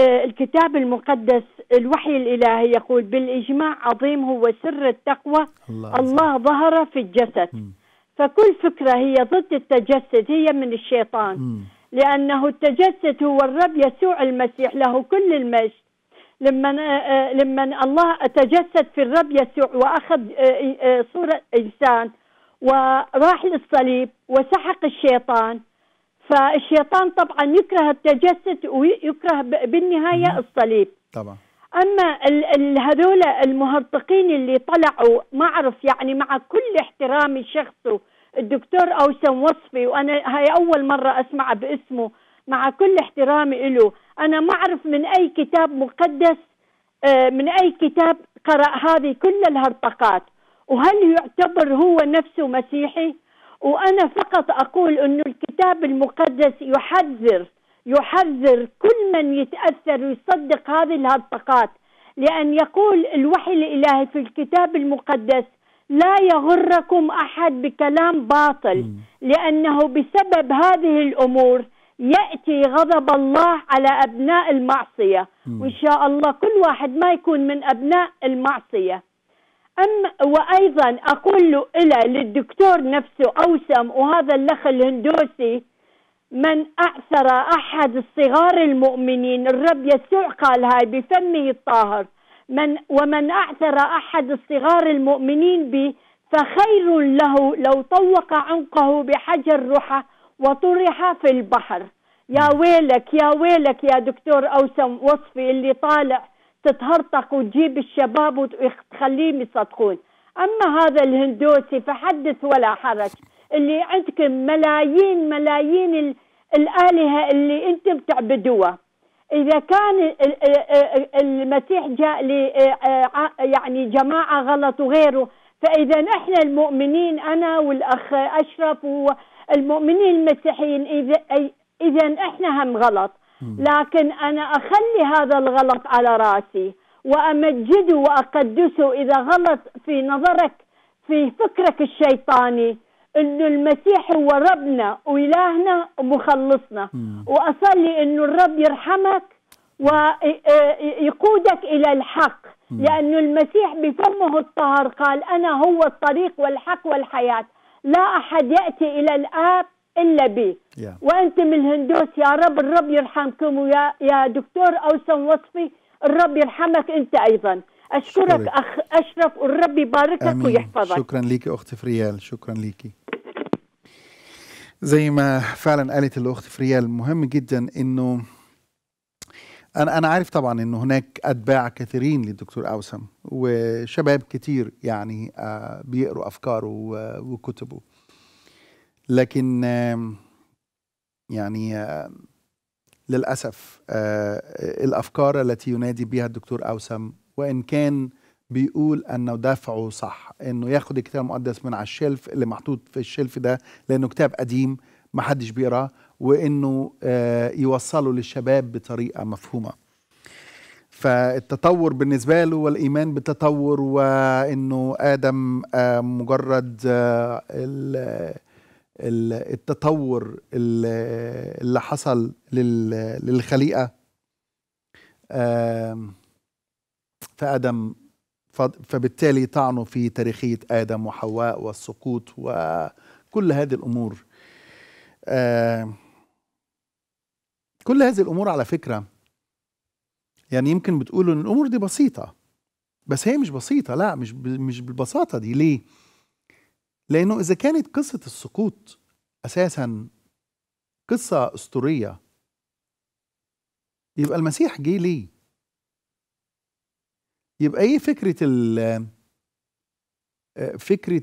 آه، الكتاب المقدس الوحي الالهي يقول بالاجماع عظيم هو سر التقوى الله, الله ظهر في الجسد م. فكل فكره هي ضد التجسد هي من الشيطان م. لانه التجسد هو الرب يسوع المسيح له كل المجد لما آه، آه، لما الله تجسد في الرب يسوع واخذ صوره انسان وراح للصليب وسحق الشيطان فالشيطان طبعا يكره التجسد ويكره بالنهايه الصليب طبعا اما هذول المهرطقين اللي طلعوا ما اعرف يعني مع كل احترامي شخصه الدكتور اوسن وصفي وانا هاي اول مره اسمع باسمه مع كل احترامي له انا ما اعرف من اي كتاب مقدس آه، من اي كتاب قرأ هذه كل الهرطقات وهل يعتبر هو نفسه مسيحي وانا فقط اقول انه الكتاب المقدس يحذر يحذر كل من يتاثر ويصدق هذه الهرطقات لان يقول الوحي الالهي في الكتاب المقدس لا يغركم احد بكلام باطل لانه بسبب هذه الامور ياتي غضب الله على ابناء المعصيه وان شاء الله كل واحد ما يكون من ابناء المعصيه أم وأيضا أقول له إلى للدكتور نفسه أوسم وهذا الأخ الهندوسي من أعثر أحد الصغار المؤمنين الرب يسوع قال هاي بفمه الطاهر من ومن أعثر أحد الصغار المؤمنين به فخير له لو طوق عنقه بحجر رحى وطرح في البحر يا ويلك يا ويلك يا دكتور أوسم وصفي اللي طالع تتهرطق وتجيب الشباب وتخليهم يصدقون أما هذا الهندوسي فحدث ولا حرج اللي عندكم ملايين ملايين الآلهة اللي أنتم تعبدوها إذا كان المسيح جاء ل يعني جماعة غلط وغيره فإذا احنا المؤمنين أنا والأخ أشرف والمؤمنين المسيحيين إذا إذا إحنا هم غلط لكن أنا أخلي هذا الغلط على رأسي وأمجده وأقدسه إذا غلط في نظرك في فكرك الشيطاني أن المسيح هو ربنا وإلهنا ومخلصنا وأصلي أن الرب يرحمك ويقودك إلى الحق لأن المسيح بفمه الطهر قال أنا هو الطريق والحق والحياة لا أحد يأتي إلى الآب الا به yeah. وانت من الهندوس يا رب الرب يرحمكم ويا يا دكتور اوسن وصفي الرب يرحمك انت ايضا اشكرك شكرك. اخ اشرف والرب يباركك أمين. ويحفظك شكرا ليكي اخت فريال شكرا ليكي زي ما فعلا قالت الاخت فريال مهم جدا انه انا انا عارف طبعا ان هناك اتباع كثيرين للدكتور اوسم وشباب كتير يعني آه، بيقروا افكاره وكتبه لكن يعني للأسف آه، الأفكار التي ينادي بها الدكتور أوسم وإن كان بيقول انه دافعه صح انه ياخد الكتاب المقدس من على الشلف اللي محطوط في الشلف ده لانه كتاب قديم ما حدش بيقراه وانه آه، يوصله للشباب بطريقه مفهومه فالتطور بالنسبه له والايمان بالتطور وانه ادم آه، مجرد التطور اللي حصل للخليقه فادم فبالتالي طعنوا في تاريخيه ادم وحواء والسقوط وكل هذه الامور كل هذه الامور على فكره يعني يمكن بتقولوا ان الامور دي بسيطه بس هي مش بسيطه لا مش مش بالبساطه دي ليه لانه اذا كانت قصه السقوط اساسا قصه اسطوريه يبقى المسيح جه ليه يبقى ايه فكره ال آه، فكره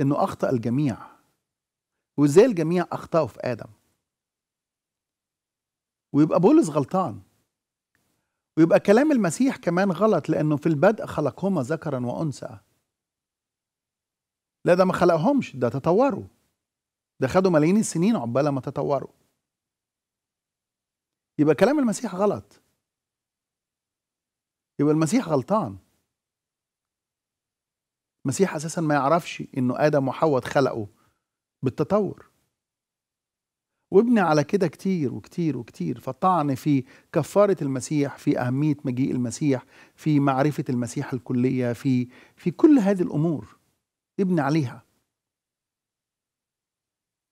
انه اخطا الجميع وازاي الجميع اخطاوا في ادم ويبقى بولس غلطان ويبقى كلام المسيح كمان غلط لانه في البدء خلقهما ذكرا وانثى لا ده ما خلقهمش ده تطوروا ده خدوا ملايين السنين عقبال ما تطوروا يبقى كلام المسيح غلط يبقى المسيح غلطان المسيح اساسا ما يعرفش انه ادم وحواء اتخلقوا بالتطور وابني على كده كتير وكتير وكتير فالطعن في كفارة المسيح في أهمية مجيء المسيح في معرفة المسيح الكلية في في كل هذه الأمور ابني عليها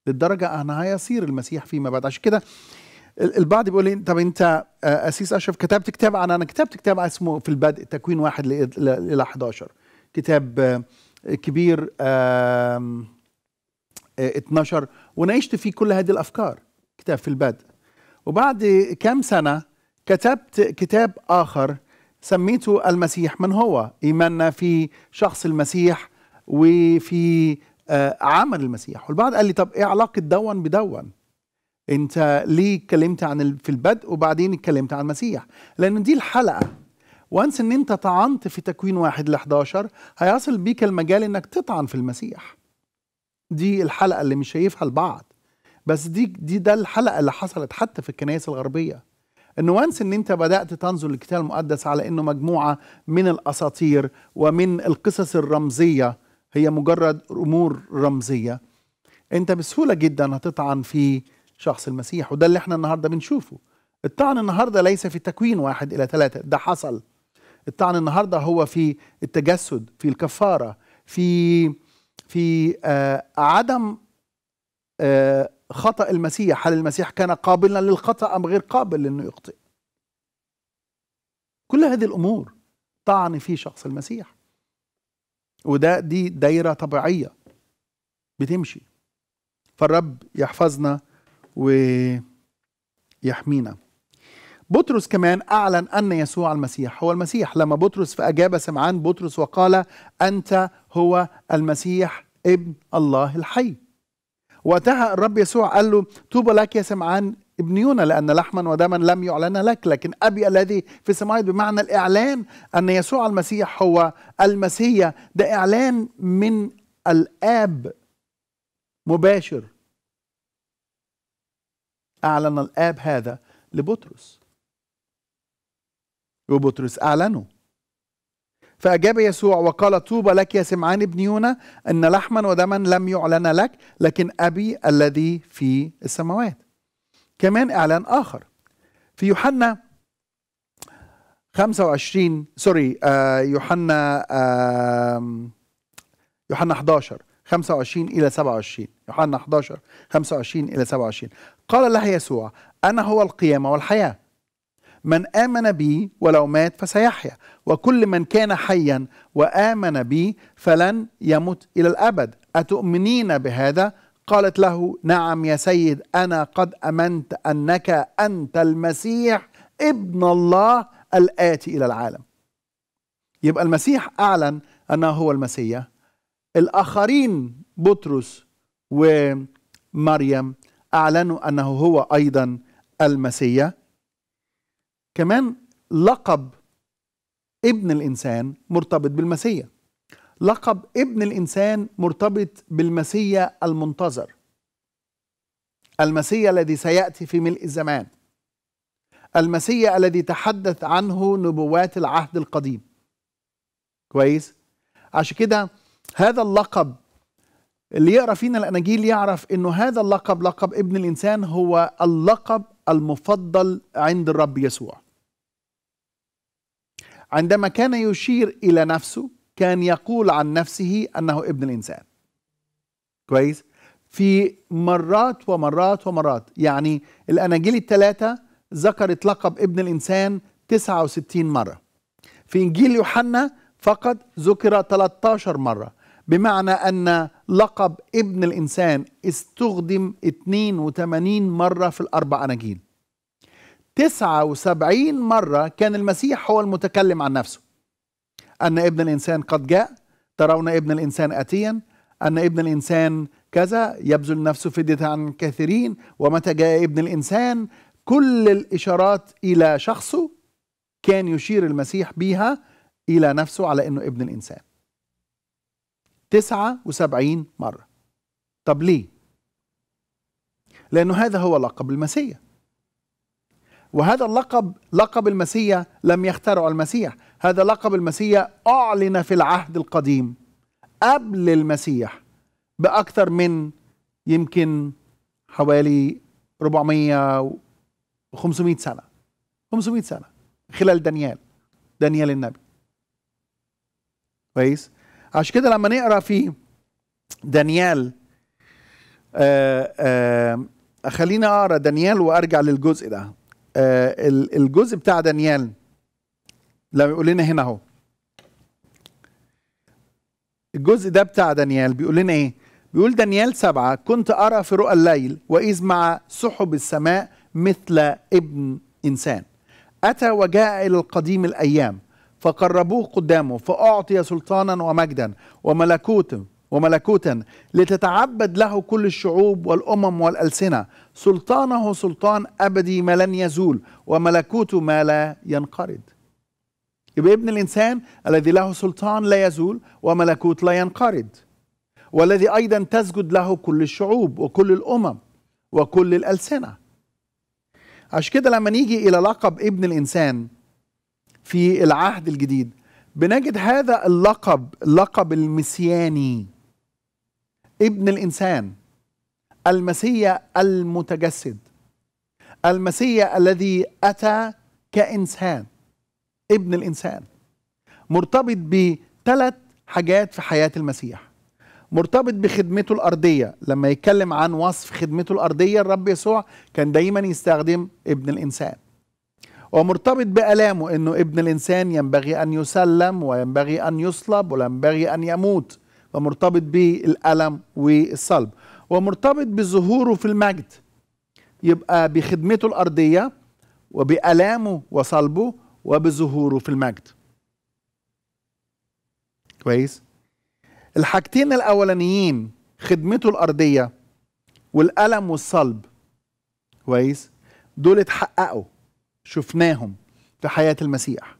للدرجة أنها هيصير المسيح فيما بعد عشان كده البعض بيقول لي طب انت آه، اسيس اشرف كتبت كتاب عن انا كتبت كتاب اسمه في البدء تكوين واحد الى 11 كتاب آه، كبير 12 آه، وناقشت فيه كل هذه الافكار كتاب في البدء وبعد كام سنه كتبت كتاب اخر سميته المسيح من هو ايماننا في شخص المسيح وفي آه، عمل المسيح والبعض قال لي طب ايه علاقه دون بدون انت ليه اتكلمت عن في البدء وبعدين اتكلمت عن المسيح لان دي الحلقه وانس ان انت طعنت في تكوين واحد ل 11 هيصل بيك المجال انك تطعن في المسيح دي الحلقه اللي مش شايفها البعض بس دي دي ده الحلقه اللي حصلت حتى في الكنائس الغربيه ان وانس ان انت بدات تنظر للكتاب المقدس على انه مجموعه من الاساطير ومن القصص الرمزيه هي مجرد امور رمزيه انت بسهوله جدا هتطعن في شخص المسيح وده اللي احنا النهارده بنشوفه الطعن النهارده ليس في تكوين واحد الى ثلاثه ده حصل الطعن النهارده هو في التجسد في الكفاره في في آه عدم آه خطا المسيح هل المسيح كان قابلا للخطا ام غير قابل انه يخطئ كل هذه الامور طعن في شخص المسيح وده دي دايرة طبيعية بتمشي فالرب يحفظنا ويحمينا بطرس كمان أعلن أن يسوع المسيح هو المسيح لما بطرس فأجاب سمعان بطرس وقال أنت هو المسيح ابن الله الحي وقتها الرب يسوع قال له طوبى لك يا سمعان ابنيون لأن لحما ودما لم يعلن لك لكن أبي الذي في السماوات بمعنى الإعلان أن يسوع المسيح هو المسيح ده إعلان من الآب مباشر أعلن الآب هذا لبطرس وبطرس أعلنه فأجاب يسوع وقال طوبى لك يا سمعان ابن يونا أن لحما ودما لم يعلن لك لكن أبي الذي في السماوات كمان إعلان آخر في يوحنا 25 سوري آه، يوحنا يوحنا 11 25 إلى 27 يوحنا 11 25 إلى 27 قال له يسوع أنا هو القيامة والحياة من آمن بي ولو مات فسيحيا وكل من كان حيا وآمن بي فلن يمت إلى الأبد أتؤمنين بهذا قالت له نعم يا سيد انا قد امنت انك انت المسيح ابن الله الاتي الى العالم يبقى المسيح اعلن انه هو المسيح الاخرين بطرس ومريم اعلنوا انه هو ايضا المسيح كمان لقب ابن الانسان مرتبط بالمسيح لقب ابن الانسان مرتبط بالمسيا المنتظر المسيا الذي سياتي في ملء الزمان المسيا الذي تحدث عنه نبوات العهد القديم كويس عشان كده هذا اللقب اللي يقرا فينا الاناجيل يعرف انه هذا اللقب لقب ابن الانسان هو اللقب المفضل عند الرب يسوع عندما كان يشير الى نفسه كان يقول عن نفسه أنه ابن الإنسان كويس في مرات ومرات ومرات يعني الأناجيل الثلاثة ذكرت لقب ابن الإنسان 69 مرة في إنجيل يوحنا فقط ذكر 13 مرة بمعنى أن لقب ابن الإنسان استخدم 82 مرة في الأربع أناجيل 79 مرة كان المسيح هو المتكلم عن نفسه أن ابن الإنسان قد جاء ترون ابن الإنسان أتيا أن ابن الإنسان كذا يبذل نفسه فدية عن الكثيرين ومتى جاء ابن الإنسان كل الإشارات إلى شخصه كان يشير المسيح بها إلى نفسه على أنه ابن الإنسان تسعة وسبعين مرة طب ليه؟ لأنه هذا هو لقب المسيح وهذا اللقب لقب المسيح لم يخترعه المسيح هذا لقب المسيح أعلن في العهد القديم قبل المسيح بأكثر من يمكن حوالي 400 و 500 سنة 500 سنة خلال دانيال دانيال النبي كويس عشان كده لما نقرا في دانيال آآ آه، آآ آه، خلينا اقرا دانيال وارجع للجزء ده آه، الجزء بتاع دانيال لما يقول لنا هنا اهو الجزء ده بتاع دانيال بيقول لنا ايه بيقول دانيال سبعة كنت أرى في رؤى الليل وإذ مع سحب السماء مثل ابن إنسان أتى وجاء إلى القديم الأيام فقربوه قدامه فأعطي سلطانا ومجدا وملكوتا وملكوتا لتتعبد له كل الشعوب والأمم والألسنة سلطانه سلطان أبدي ما لن يزول وملكوته ما لا ينقرض يبقى ابن الإنسان الذي له سلطان لا يزول وملكوت لا ينقرض والذي أيضا تسجد له كل الشعوب وكل الأمم وكل الألسنة عشان كده لما نيجي إلى لقب ابن الإنسان في العهد الجديد بنجد هذا اللقب اللقب المسياني ابن الإنسان المسيا المتجسد المسيا الذي أتى كإنسان ابن الإنسان مرتبط بثلاث حاجات في حياة المسيح مرتبط بخدمته الأرضية لما يتكلم عن وصف خدمته الأرضية الرب يسوع كان دايما يستخدم ابن الإنسان ومرتبط بألامه أنه ابن الإنسان ينبغي أن يسلم وينبغي أن يصلب وينبغي أن يموت ومرتبط بالألم والصلب ومرتبط بظهوره في المجد يبقى بخدمته الأرضية وبألامه وصلبه وبظهوره في المجد كويس الحاجتين الأولانيين خدمته الأرضية والألم والصلب كويس دول اتحققوا شفناهم في حياة المسيح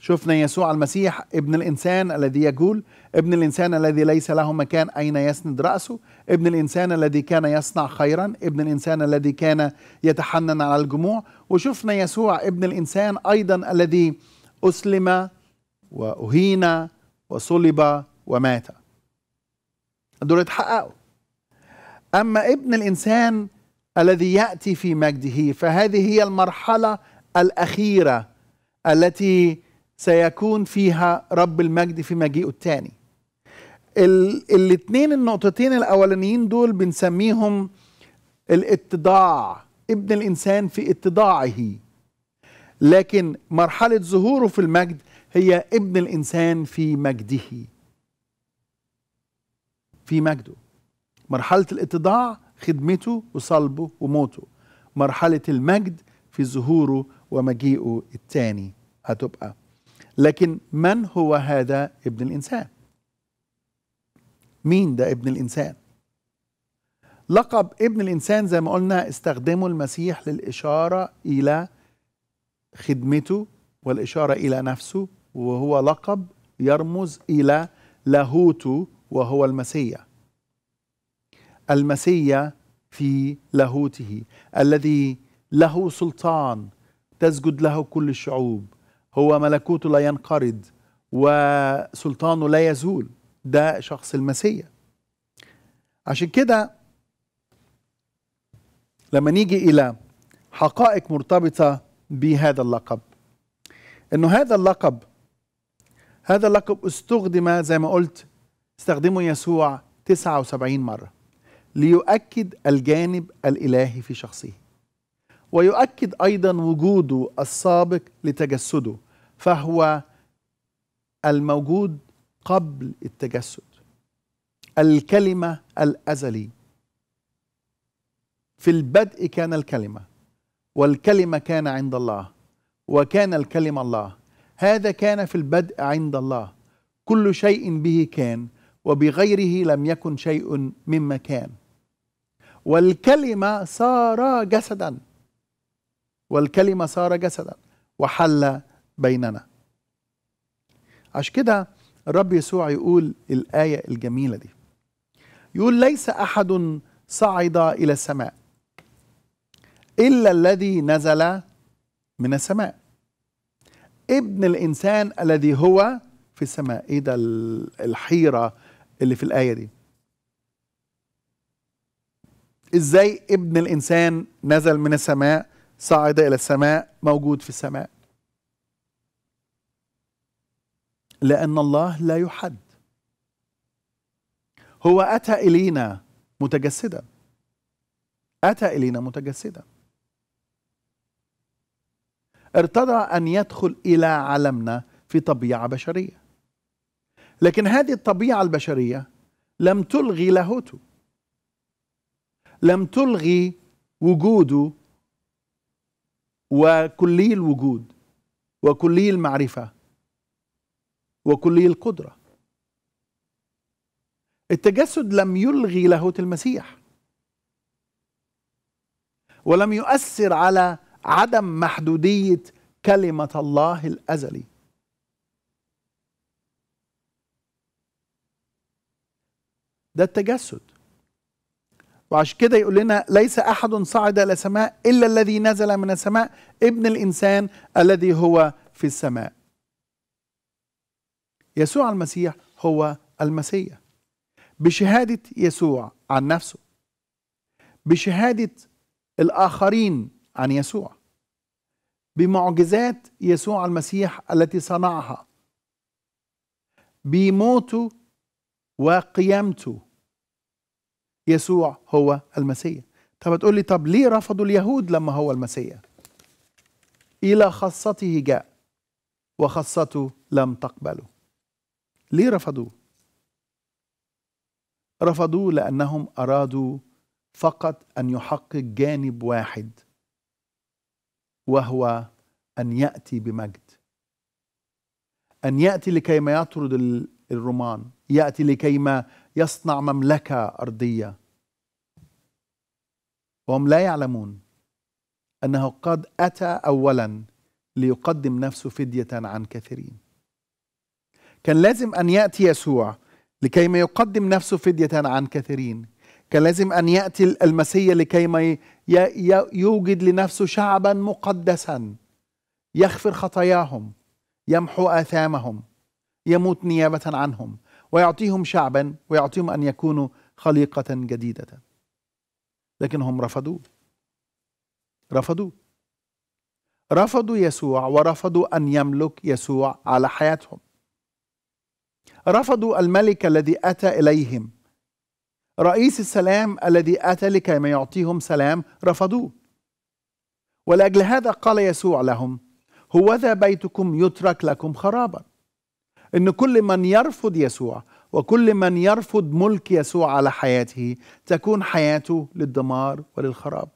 شفنا يسوع المسيح ابن الإنسان الذي يجول ابن الإنسان الذي ليس له مكان أين يسند رأسه ابن الإنسان الذي كان يصنع خيرا ابن الإنسان الذي كان يتحنن على الجموع وشفنا يسوع ابن الإنسان أيضا الذي أسلم وأهين وصلب ومات دول اتحققوا أما ابن الإنسان الذي يأتي في مجده فهذه هي المرحلة الأخيرة التي سيكون فيها رب المجد في مجيئه الثاني الاثنين النقطتين الاولانيين دول بنسميهم الاتضاع ابن الانسان في اتضاعه لكن مرحله ظهوره في المجد هي ابن الانسان في مجده في مجده مرحله الاتضاع خدمته وصلبه وموته مرحله المجد في ظهوره ومجيئه الثاني هتبقى لكن من هو هذا ابن الإنسان مين ده ابن الإنسان لقب ابن الإنسان زي ما قلنا استخدمه المسيح للإشارة إلى خدمته والإشارة إلى نفسه وهو لقب يرمز إلى لاهوته وهو المسيا المسيا في لاهوته الذي له سلطان تسجد له كل الشعوب هو ملكوته لا ينقرض وسلطانه لا يزول ده شخص المسيح عشان كده لما نيجي الى حقائق مرتبطه بهذا اللقب انه هذا اللقب هذا اللقب استخدم زي ما قلت استخدمه يسوع 79 مره ليؤكد الجانب الالهي في شخصه ويؤكد ايضا وجوده السابق لتجسده فهو الموجود قبل التجسد الكلمة الأزلي في البدء كان الكلمة والكلمة كان عند الله وكان الكلمة الله هذا كان في البدء عند الله كل شيء به كان وبغيره لم يكن شيء مما كان والكلمة صار جسدا والكلمة صار جسدا وحل بيننا عشان كده الرب يسوع يقول الآية الجميلة دي يقول ليس أحد صعد إلى السماء إلا الذي نزل من السماء ابن الإنسان الذي هو في السماء إيه ده الحيرة اللي في الآية دي إزاي ابن الإنسان نزل من السماء صعد إلى السماء موجود في السماء لأن الله لا يحد هو أتى إلينا متجسدا أتى إلينا متجسدا ارتضى أن يدخل إلى عالمنا في طبيعة بشرية لكن هذه الطبيعة البشرية لم تلغي لاهوته لم تلغي وجوده وكلي الوجود وكلي المعرفة وكلي القدرة التجسد لم يلغي لاهوت المسيح ولم يؤثر على عدم محدودية كلمة الله الأزلي ده التجسد وعشان كده يقول لنا ليس أحد صعد إلى السماء إلا الذي نزل من السماء ابن الإنسان الذي هو في السماء يسوع المسيح هو المسيح بشهادة يسوع عن نفسه بشهادة الآخرين عن يسوع بمعجزات يسوع المسيح التي صنعها بموته وقيامته يسوع هو المسيح طب هتقول لي طب ليه رفضوا اليهود لما هو المسيح إلى خاصته جاء وخاصته لم تقبله ليه رفضوه رفضوه لانهم ارادوا فقط ان يحقق جانب واحد وهو ان ياتي بمجد ان ياتي لكيما يطرد الرومان ياتي لكيما يصنع مملكه ارضيه وهم لا يعلمون انه قد اتى اولا ليقدم نفسه فديه عن كثيرين كان لازم أن يأتي يسوع لكي ما يقدم نفسه فدية عن كثيرين كان لازم أن يأتي المسيح ما يوجد لنفسه شعبا مقدسا يغفر خطاياهم يمحو آثامهم يموت نيابة عنهم ويعطيهم شعبا ويعطيهم أن يكونوا خليقة جديدة لكن هم رفضوه رفضوه رفضوا يسوع ورفضوا أن يملك يسوع على حياتهم رفضوا الملك الذي أتى إليهم رئيس السلام الذي أتى لكي ما يعطيهم سلام رفضوه ولأجل هذا قال يسوع لهم هوذا بيتكم يترك لكم خرابا إن كل من يرفض يسوع وكل من يرفض ملك يسوع على حياته تكون حياته للدمار وللخراب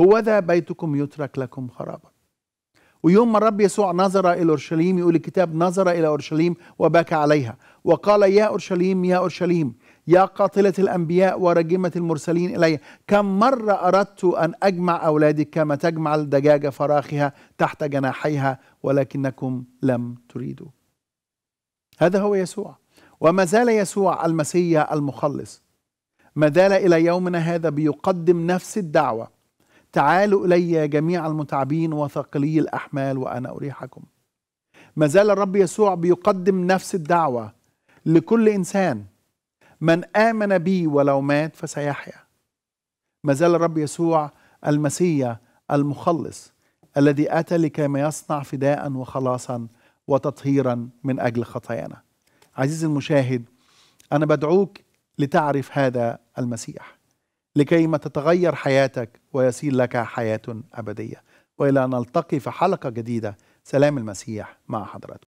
هوذا بيتكم يترك لكم خرابا ويوم ما الرب يسوع نظر إلى أورشليم يقول الكتاب نظر إلى أورشليم وبكى عليها وقال يا أورشليم يا أورشليم يا قاتلة الأنبياء وراجمة المرسلين إلي كم مرة أردت أن أجمع أولادك كما تجمع الدجاجة فراخها تحت جناحيها ولكنكم لم تريدوا هذا هو يسوع وما زال يسوع المسيح المخلص ما زال إلى يومنا هذا بيقدم نفس الدعوة تعالوا إلي جميع المتعبين وثقلي الأحمال وأنا أريحكم ما زال الرب يسوع بيقدم نفس الدعوة لكل إنسان من آمن بي ولو مات فسيحيا ما زال الرب يسوع المسيا المخلص الذي أتى لكي يصنع فداء وخلاصا وتطهيرا من أجل خطايانا عزيزي المشاهد أنا بدعوك لتعرف هذا المسيح لكي ما تتغير حياتك ويسير لك حياة أبدية وإلى أن نلتقي في حلقة جديدة سلام المسيح مع حضراتكم